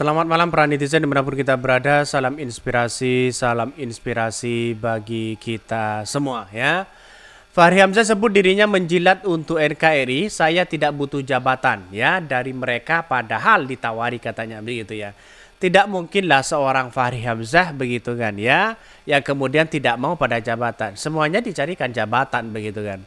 Selamat malam para netizen dimanapun kita berada. Salam inspirasi, salam inspirasi bagi kita semua ya. Fahri Hamzah sebut dirinya menjilat untuk NKRI. Saya tidak butuh jabatan ya dari mereka padahal ditawari katanya begitu ya. Tidak mungkinlah seorang Fahri Hamzah begitu kan ya. Yang kemudian tidak mau pada jabatan. Semuanya dicarikan jabatan begitu kan.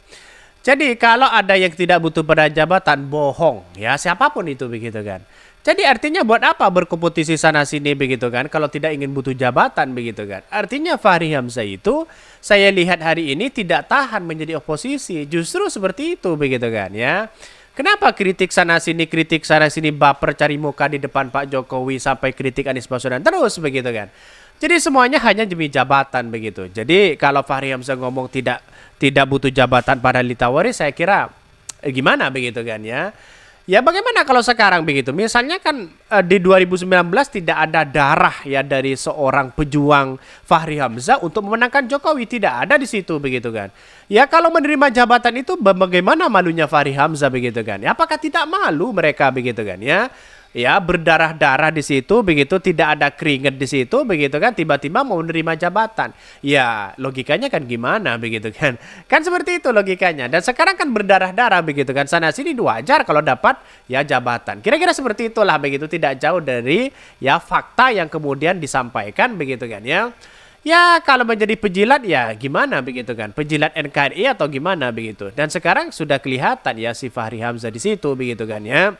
Jadi kalau ada yang tidak butuh pada jabatan bohong ya siapapun itu begitu kan. Jadi artinya buat apa berkompetisi sana sini begitu kan kalau tidak ingin butuh jabatan begitu kan. Artinya Fahri Hamzah itu saya lihat hari ini tidak tahan menjadi oposisi. Justru seperti itu begitu kan ya. Kenapa kritik sana sini kritik sana sini baper cari muka di depan Pak Jokowi sampai kritik Anies Baswedan terus begitu kan. Jadi semuanya hanya demi jabatan begitu. Jadi kalau Fahri Hamzah ngomong tidak tidak butuh jabatan pada Litawari saya kira eh, gimana begitu kan ya. Ya bagaimana kalau sekarang begitu? Misalnya kan eh, di 2019 tidak ada darah ya dari seorang pejuang Fahri Hamzah untuk memenangkan Jokowi tidak ada di situ begitu kan. Ya kalau menerima jabatan itu bagaimana malunya Fahri Hamzah begitu kan. Ya apakah tidak malu mereka begitu kan ya? ya berdarah-darah di situ begitu tidak ada keringat di situ begitu kan tiba-tiba mau menerima jabatan ya logikanya kan gimana begitu kan kan seperti itu logikanya dan sekarang kan berdarah-darah begitu kan sana sini wajar kalau dapat ya jabatan kira-kira seperti itulah begitu tidak jauh dari ya fakta yang kemudian disampaikan begitu kan ya ya kalau menjadi pejilat ya gimana begitu kan pejilat NKRI atau gimana begitu dan sekarang sudah kelihatan ya si Fahri Hamzah di situ begitu kan ya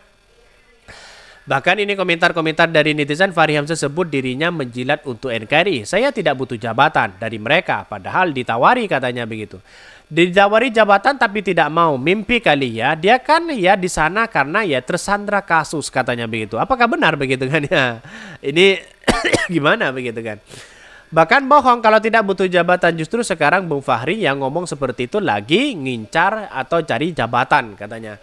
Bahkan ini komentar-komentar dari netizen Fahri Hamzah sebut dirinya menjilat untuk NKRI. Saya tidak butuh jabatan dari mereka, padahal ditawari katanya begitu. Ditawari jabatan tapi tidak mau, mimpi kali ya. Dia kan ya di sana karena ya tersandra kasus katanya begitu. Apakah benar begitu kan ya? Ini gimana begitu kan? Bahkan bohong kalau tidak butuh jabatan justru sekarang Bung Fahri yang ngomong seperti itu lagi ngincar atau cari jabatan katanya.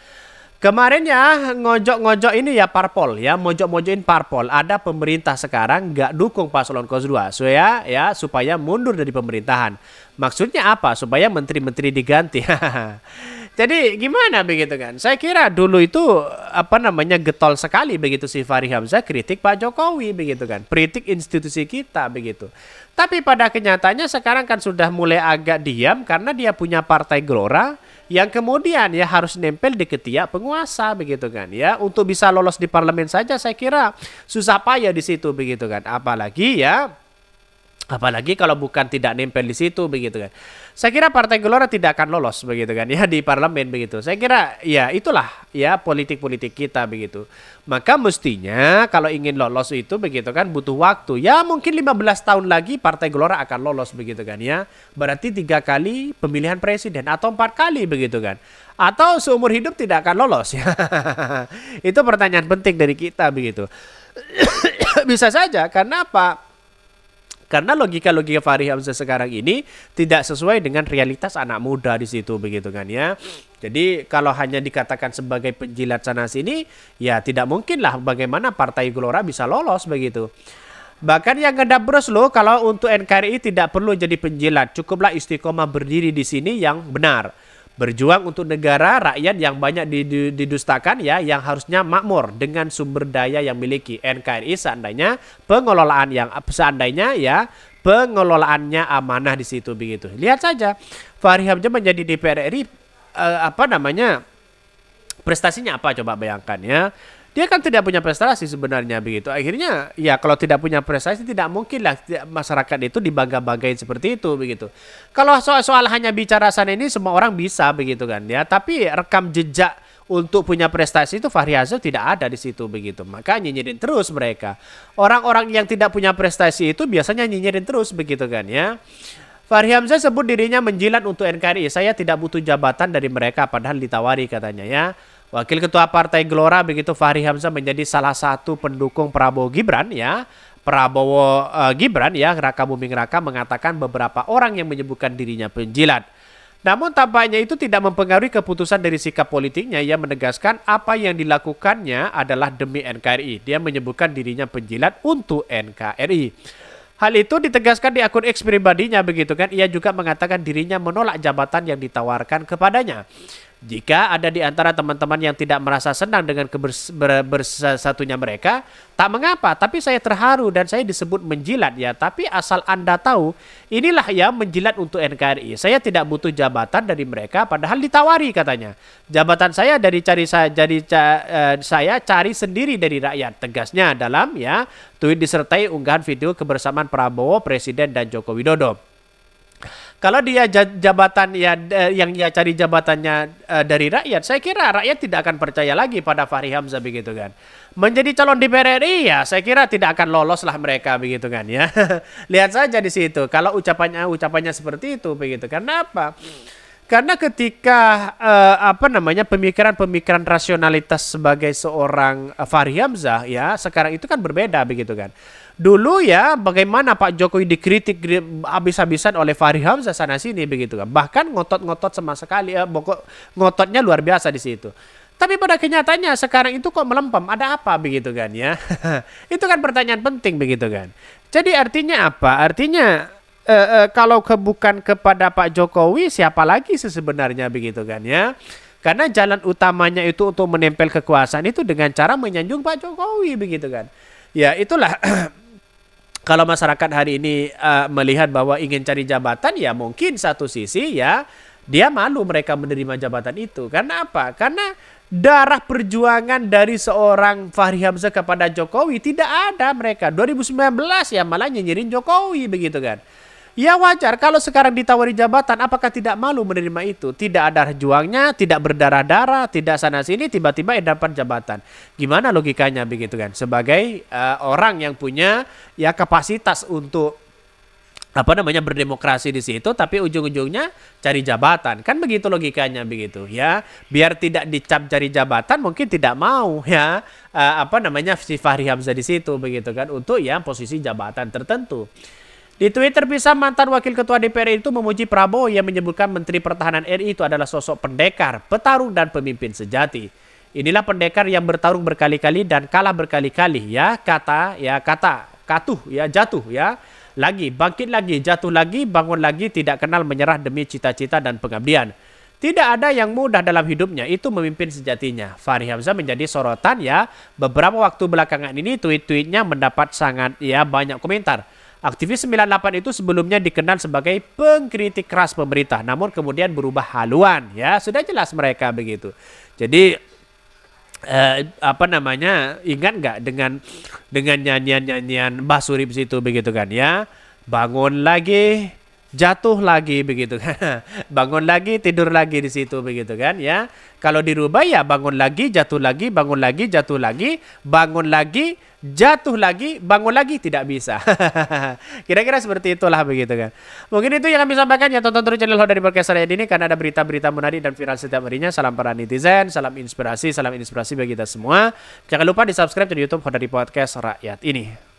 Kemarin ya ngojok-ngojok ini ya parpol ya mojok-mojokin parpol. Ada pemerintah sekarang nggak dukung paslon dua so ya ya supaya mundur dari pemerintahan. Maksudnya apa? Supaya menteri-menteri diganti. Jadi gimana begitu kan? Saya kira dulu itu apa namanya getol sekali begitu si Fahri Hamzah kritik Pak Jokowi begitu kan. Kritik institusi kita begitu. Tapi pada kenyataannya sekarang kan sudah mulai agak diam karena dia punya partai Gelora yang kemudian ya harus nempel di ketiak penguasa begitu kan ya untuk bisa lolos di parlemen saja saya kira susah payah di situ begitu kan apalagi ya Apalagi kalau bukan tidak nempel di situ begitu kan. Saya kira Partai Gelora tidak akan lolos begitu kan ya di parlemen begitu. Saya kira ya itulah ya politik-politik kita begitu. Maka mestinya kalau ingin lolos itu begitu kan butuh waktu. Ya mungkin 15 tahun lagi Partai Gelora akan lolos begitu kan ya. Berarti tiga kali pemilihan presiden atau empat kali begitu kan. Atau seumur hidup tidak akan lolos ya. itu pertanyaan penting dari kita begitu. Bisa saja karena apa? Karena logika-logika Fahri Hamzah sekarang ini tidak sesuai dengan realitas anak muda di situ begitu kan ya. Jadi kalau hanya dikatakan sebagai penjilat sana sini ya tidak mungkinlah bagaimana Partai Gelora bisa lolos begitu. Bahkan yang bros loh kalau untuk NKRI tidak perlu jadi penjilat, cukuplah istiqomah berdiri di sini yang benar berjuang untuk negara rakyat yang banyak didustakan ya yang harusnya makmur dengan sumber daya yang miliki NKRI seandainya pengelolaan yang seandainya ya pengelolaannya amanah di situ begitu. Lihat saja Fahri Hamzah menjadi DPR RI eh, apa namanya prestasinya apa coba bayangkan ya dia kan tidak punya prestasi sebenarnya begitu. Akhirnya ya kalau tidak punya prestasi tidak mungkin lah masyarakat itu dibangga-banggain seperti itu begitu. Kalau soal-soal hanya bicara sana ini semua orang bisa begitu kan ya. Tapi rekam jejak untuk punya prestasi itu Fahri Hamzah tidak ada di situ begitu. Maka nyinyirin terus mereka. Orang-orang yang tidak punya prestasi itu biasanya nyinyirin terus begitu kan ya. Fahri Hamzah sebut dirinya menjilat untuk NKRI. Saya tidak butuh jabatan dari mereka padahal ditawari katanya ya. Wakil Ketua Partai Gelora begitu Fahri Hamzah menjadi salah satu pendukung Prabowo Gibran ya. Prabowo uh, Gibran ya Raka Buming Raka mengatakan beberapa orang yang menyebutkan dirinya penjilat. Namun tampaknya itu tidak mempengaruhi keputusan dari sikap politiknya. Ia menegaskan apa yang dilakukannya adalah demi NKRI. Dia menyebutkan dirinya penjilat untuk NKRI. Hal itu ditegaskan di akun X pribadinya begitu kan. Ia juga mengatakan dirinya menolak jabatan yang ditawarkan kepadanya. Jika ada di antara teman-teman yang tidak merasa senang dengan kebersatunya mereka, tak mengapa, tapi saya terharu dan saya disebut menjilat ya. Tapi asal Anda tahu, inilah ya menjilat untuk NKRI. Saya tidak butuh jabatan dari mereka padahal ditawari katanya. Jabatan saya dari cari saya jadi eh, saya cari sendiri dari rakyat. Tegasnya dalam ya tweet disertai unggahan video kebersamaan Prabowo, Presiden dan Joko Widodo. Kalau dia jabatan ya yang dia cari jabatannya eh, dari rakyat, saya kira rakyat tidak akan percaya lagi pada Fahri Hamzah begitu kan. Menjadi calon di RI ya, saya kira tidak akan lolos lah mereka begitu kan ya. Lihat saja di situ. Kalau ucapannya ucapannya seperti itu begitu. Karena apa? Karena ketika eh, apa namanya pemikiran-pemikiran rasionalitas sebagai seorang eh, Fahri Hamzah ya sekarang itu kan berbeda begitu kan dulu ya bagaimana Pak Jokowi dikritik habis-habisan oleh Fahri Hamzah sana sini begitu kan. Bahkan ngotot-ngotot sama sekali pokok eh, ngototnya luar biasa di situ. Tapi pada kenyataannya sekarang itu kok melempem, ada apa begitu kan ya? itu kan pertanyaan penting begitu kan. Jadi artinya apa? Artinya e, e, kalau ke bukan kepada Pak Jokowi siapa lagi sih sebenarnya begitu kan ya? Karena jalan utamanya itu untuk menempel kekuasaan itu dengan cara menyanjung Pak Jokowi begitu kan. Ya itulah kalau masyarakat hari ini uh, melihat bahwa ingin cari jabatan ya mungkin satu sisi ya dia malu mereka menerima jabatan itu karena apa karena darah perjuangan dari seorang Fahri Hamzah kepada Jokowi tidak ada mereka 2019 ya malah nyinyirin Jokowi begitu kan Ya wajar kalau sekarang ditawari jabatan apakah tidak malu menerima itu? Tidak ada juangnya, tidak berdarah-darah, tidak sana sini tiba-tiba dapat jabatan. Gimana logikanya begitu kan? Sebagai uh, orang yang punya ya kapasitas untuk apa namanya berdemokrasi di situ tapi ujung-ujungnya cari jabatan kan begitu logikanya begitu ya biar tidak dicap cari jabatan mungkin tidak mau ya uh, apa namanya si Fahri Hamzah di situ begitu kan untuk ya posisi jabatan tertentu di Twitter, bisa mantan Wakil Ketua DPR itu memuji Prabowo yang menyebutkan Menteri Pertahanan RI itu adalah sosok pendekar, petarung, dan pemimpin sejati. Inilah pendekar yang bertarung berkali-kali dan kalah berkali-kali ya kata ya kata katuh ya jatuh ya lagi bangkit lagi jatuh lagi bangun lagi tidak kenal menyerah demi cita-cita dan pengabdian. Tidak ada yang mudah dalam hidupnya, itu memimpin sejatinya. Fahri Hamzah menjadi sorotan ya, beberapa waktu belakangan ini tweet-tweetnya mendapat sangat ya banyak komentar. Aktivis 98 itu sebelumnya dikenal sebagai pengkritik keras pemerintah, namun kemudian berubah haluan. Ya, sudah jelas mereka begitu. Jadi eh, apa namanya? Ingat nggak dengan dengan nyanyian-nyanyian Basurip situ begitu kan ya? Bangun lagi, jatuh lagi begitu kan. bangun lagi, tidur lagi di situ begitu kan ya. Kalau dirubah ya bangun lagi, jatuh lagi, bangun lagi, jatuh lagi, bangun lagi, jatuh lagi, bangun lagi tidak bisa. Kira-kira seperti itulah begitu kan. Mungkin itu yang kami sampaikan ya tonton terus channel dari podcast saya ini karena ada berita-berita menarik dan viral setiap harinya. Salam para netizen, salam inspirasi, salam inspirasi bagi kita semua. Jangan lupa di-subscribe di YouTube dari Podcast Rakyat ini.